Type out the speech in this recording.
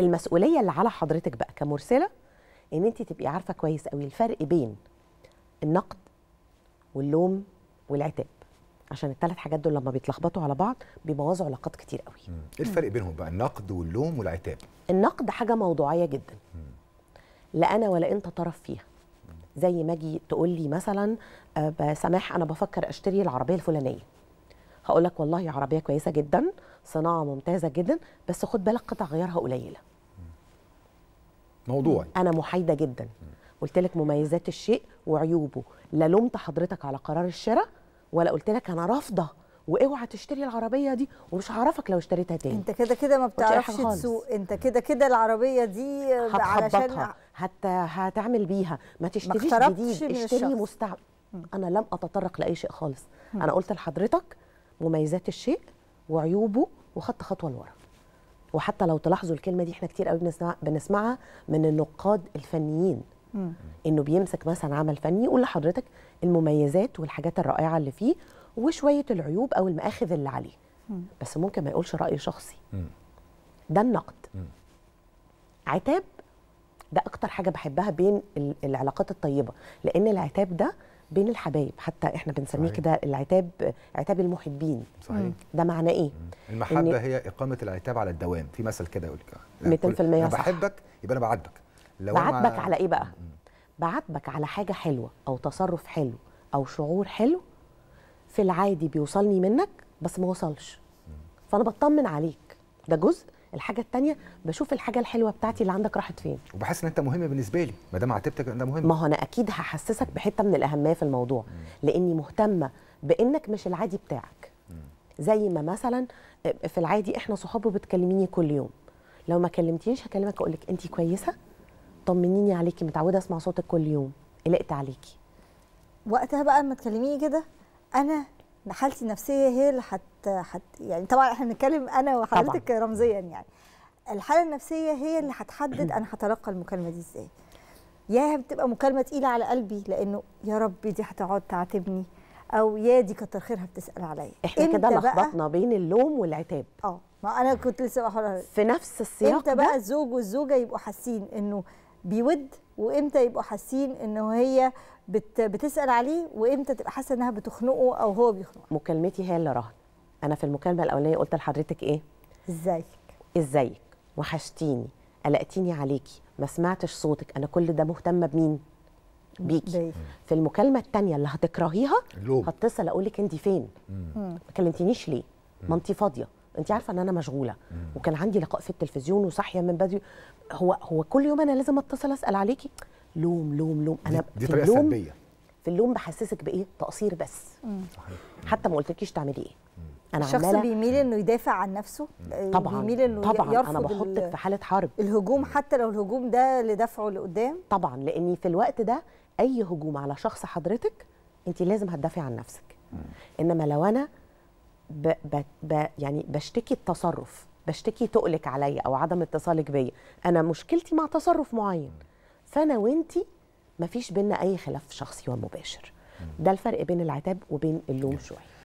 المسؤوليه اللي على حضرتك بقى كمرسله ان انت تبقي عارفه كويس قوي الفرق بين النقد واللوم والعتاب عشان الثلاث حاجات دول لما بيتلخبطوا على بعض بيبوظوا علاقات كتير قوي ايه الفرق بينهم بقى النقد واللوم والعتاب النقد حاجه موضوعيه جدا لا انا ولا انت طرف فيها زي ما اجي تقول لي مثلا آه، سماح انا بفكر اشتري العربيه الفلانيه هقول لك والله عربيه كويسه جدا صناعه ممتازه جدا بس خد بالك قطع غيارها قليله موضوعي انا محايده جدا قلت لك مميزات الشيء وعيوبه لا لومت حضرتك على قرار الشراء ولا قلت لك انا رافضه واوعى تشتري العربيه دي ومش هعرفك لو اشتريتها تاني انت كده كده ما بتعرفش تسوق انت كده كده العربيه دي علشان حتى هتعمل بيها ما تشتريش ما جديد اشتري مستعمل انا لم اتطرق لاي شيء خالص انا قلت لحضرتك مميزات الشيء وعيوبه وخدت خطوه لورا وحتى لو تلاحظوا الكلمه دي احنا كتير قوي بنسمع بنسمعها من النقاد الفنيين م. انه بيمسك مثلا عمل فني يقول لحضرتك المميزات والحاجات الرائعه اللي فيه وشويه العيوب او المآخذ اللي عليه م. بس ممكن ما يقولش راي شخصي م. ده النقد عتاب ده اكتر حاجه بحبها بين العلاقات الطيبه لان العتاب ده بين الحبايب حتى احنا بنسميه كده العتاب عتاب المحبين صحيح ده معنى ايه المحبه هي اقامه العتاب على الدوام في مثل كده يقول لك 200% انا بحبك يبقى انا بعاتبك لو بعاتبك على ايه بقى بعاتبك على حاجه حلوه او تصرف حلو او شعور حلو في العادي بيوصلني منك بس ما وصلش فانا بطمن عليك ده جزء الحاجه الثانيه بشوف الحاجه الحلوه بتاعتي اللي عندك راحت فين وبحس ان انت مهم بالنسبه لي ما دام عاتبتك انت مهم ما هو انا اكيد هحسسك بحته من الاهميه في الموضوع مم. لاني مهتمه بانك مش العادي بتاعك مم. زي ما مثلا في العادي احنا صحاب وبتكلميني كل يوم لو ما كلمتنيش هكلمك اقول لك انت كويسه طمنيني عليكي متعوده اسمع صوتك كل يوم قلقت عليكي وقتها بقى لما تكلميني كده انا حالتي النفسيه هي اللي حت, حت يعني طبعا احنا بنتكلم انا وحضرتك رمزيا يعني الحاله النفسيه هي اللي هتحدد انا هتلقى المكالمه دي ازاي يا بتبقى مكالمه تقيله على قلبي لانه يا ربي دي هتقعد تعاتبني او يا دي كتر خيرها بتسال عليا احنا كده لخبطنا بين اللوم والعتاب اه ما انا كنت لسه بقول في نفس السياق امتى بقى الزوج والزوجه يبقوا حاسين انه بيود وامتى يبقوا حاسين ان هي بت بتسال عليه وامتى تبقى حاسه انها بتخنقه او هو بيخنقها مكالمتي هي اللي رهن انا في المكالمه الاولانيه قلت لحضرتك ايه ازيك ازيك وحشتيني قلقتيني عليكي ما سمعتش صوتك انا كل ده مهتمه بمين بيكي بي. في المكالمه الثانيه اللي هتكرهيها هتصل اقول لك انت فين ما كلمتنيش ليه ما انت فاضيه انت عارفه ان انا مشغوله وكان عندي لقاء في التلفزيون وصاحيه من بدري هو هو كل يوم انا لازم اتصل اسال عليكي لوم لوم لوم انا دي, دي طريقه اللوم سلبيه في اللوم بحسسك بايه تقصير بس صحيح. حتى ما قلتلكيش تعملي ايه انا الشخص عمالة بيميل انه يدافع عن نفسه آه، طبعا بيميل انه طبعا يرفض انا بحطك في حاله حرب الهجوم حتى لو الهجوم ده لدفعه لقدام طبعا لاني في الوقت ده اي هجوم على شخص حضرتك انت لازم هتدافعي عن نفسك انما لو انا ب ب ب يعني بشتكي التصرف بشتكي تقلك عليا او عدم اتصالك بيا انا مشكلتي مع تصرف معين فانا وانتي مفيش بينا اي خلاف شخصي ومباشر ده الفرق بين العتاب وبين اللوم شويه